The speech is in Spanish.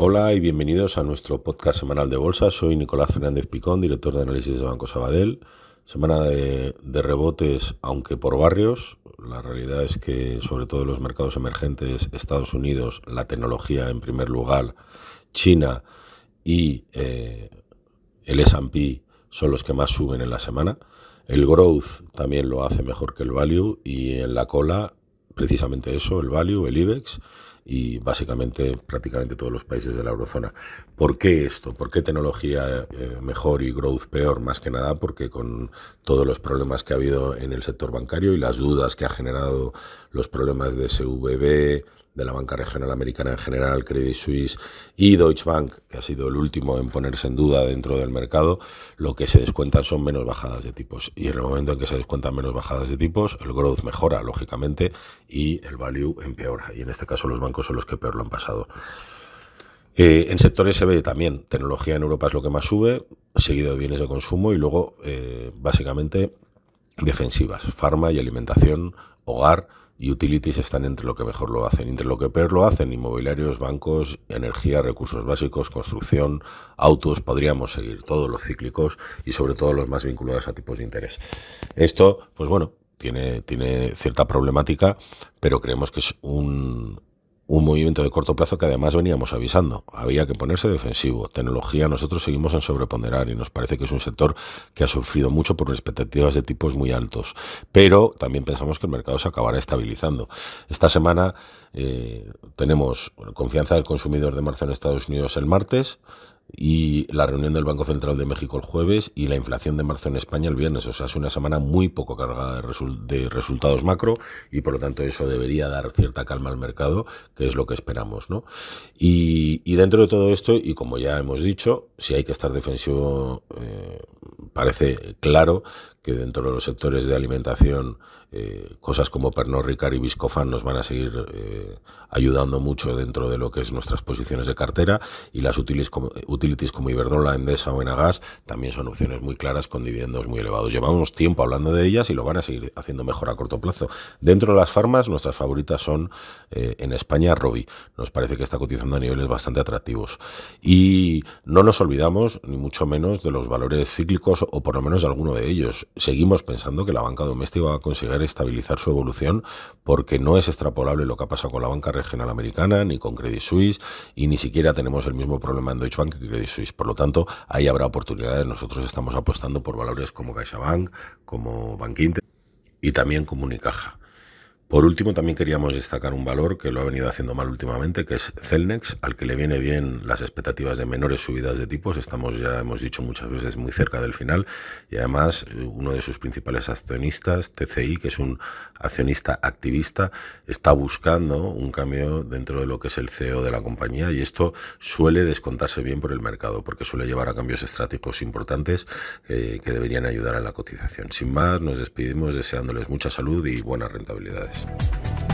Hola y bienvenidos a nuestro podcast semanal de bolsa. Soy Nicolás Fernández Picón, director de análisis de Banco Sabadell. Semana de, rebotes, aunque por barrios. La realidad es que, sobre todo en los mercados emergentes, Estados Unidos, la tecnología en primer lugar, China y eh, el SP son los que más suben en la semana. El growth también lo hace mejor que el value y en la cola precisamente eso, el value, el IBEX y básicamente prácticamente todos los países de la eurozona. ¿Por qué esto? ¿Por qué tecnología eh, mejor y growth peor? Más que nada porque con todos los problemas que ha habido en el sector bancario y las dudas que ha generado los problemas de SVB, de la banca regional americana en general, Credit Suisse y Deutsche Bank, que ha sido el último en ponerse en duda dentro del mercado, lo que se descuentan son menos bajadas de tipos. Y en el momento en que se descuentan menos bajadas de tipos, el growth mejora, lógicamente, y el value empeora. Y en este caso los bancos son los que peor lo han pasado. Eh, en sectores se ve también, tecnología en Europa es lo que más sube, seguido de bienes de consumo y luego eh, básicamente defensivas, farma y alimentación, hogar y utilities están entre lo que mejor lo hacen, entre lo que peor lo hacen, inmobiliarios, bancos, energía, recursos básicos, construcción, autos, podríamos seguir todos los cíclicos y sobre todo los más vinculados a tipos de interés. Esto, pues bueno, tiene, tiene cierta problemática, pero creemos que es un, un movimiento de corto plazo que además veníamos avisando. Había que ponerse defensivo. Tecnología nosotros seguimos en sobreponderar y nos parece que es un sector que ha sufrido mucho por expectativas de tipos muy altos. Pero también pensamos que el mercado se acabará estabilizando. Esta semana eh, tenemos confianza del consumidor de marzo en Estados Unidos el martes, y la reunión del Banco Central de México el jueves y la inflación de marzo en España el viernes. O sea, es una semana muy poco cargada de, resultados macro y por lo tanto eso debería dar cierta calma al mercado, que es lo que esperamos. ¿no? Y, dentro de todo esto, y como ya hemos dicho, si hay que estar defensivo... Eh, parece claro que dentro de los sectores de alimentación eh, cosas como Pernod Ricard y Viscofan nos van a seguir eh, ayudando mucho dentro de lo que es nuestras posiciones de cartera y las utilities como, eh, utilities como Iberdrola, Endesa o Enagas también son opciones muy claras con dividendos muy elevados. Llevamos tiempo hablando de ellas y lo van a seguir haciendo mejor a corto plazo. Dentro de las farmas nuestras favoritas son en España Robi. Nos parece que está cotizando a niveles bastante atractivos. Y no nos olvidamos ni mucho menos de los valores cíclicos o por lo menos alguno de ellos. Seguimos pensando que la banca doméstica va a conseguir estabilizar su evolución porque no es extrapolable lo que ha pasado con la banca regional americana, ni con Credit Suisse, y ni siquiera tenemos el mismo problema en Deutsche Bank que Credit Suisse. Por lo tanto, ahí habrá oportunidades. Nosotros estamos apostando por valores como CaixaBank, como Bank y también como Unicaja. Por último, también queríamos destacar un valor que lo ha venido haciendo mal últimamente, que es Celnex, al que le viene bien las expectativas de menores subidas de tipos. Estamos, ya hemos dicho muchas veces, muy cerca del final. Y además, uno de sus principales accionistas, TCI, que es un accionista activista, está buscando un cambio dentro de lo que es el CEO de la compañía. Y esto suele descontarse bien por el mercado, porque suele llevar a cambios estratégicos importantes eh, que deberían ayudar a la cotización. Sin más, nos despedimos deseándoles mucha salud y buenas rentabilidades. next.